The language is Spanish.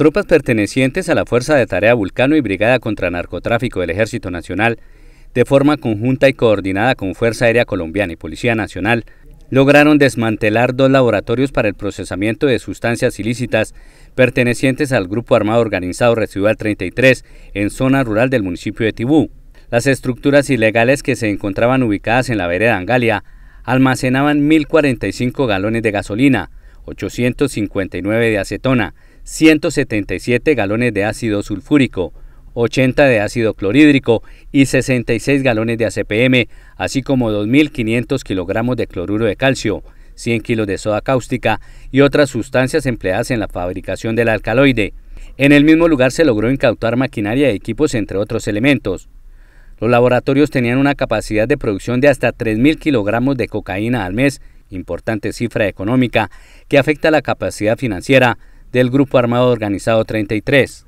Tropas pertenecientes a la Fuerza de Tarea Vulcano y Brigada contra Narcotráfico del Ejército Nacional, de forma conjunta y coordinada con Fuerza Aérea Colombiana y Policía Nacional, lograron desmantelar dos laboratorios para el procesamiento de sustancias ilícitas pertenecientes al Grupo Armado Organizado Residual 33 en zona rural del municipio de Tibú. Las estructuras ilegales que se encontraban ubicadas en la vereda Angalia almacenaban 1.045 galones de gasolina, 859 de acetona, 177 galones de ácido sulfúrico, 80 de ácido clorhídrico y 66 galones de ACPM, así como 2.500 kilogramos de cloruro de calcio, 100 kilos de soda cáustica y otras sustancias empleadas en la fabricación del alcaloide. En el mismo lugar se logró incautar maquinaria y equipos, entre otros elementos. Los laboratorios tenían una capacidad de producción de hasta 3.000 kilogramos de cocaína al mes, importante cifra económica que afecta la capacidad financiera del Grupo Armado Organizado 33.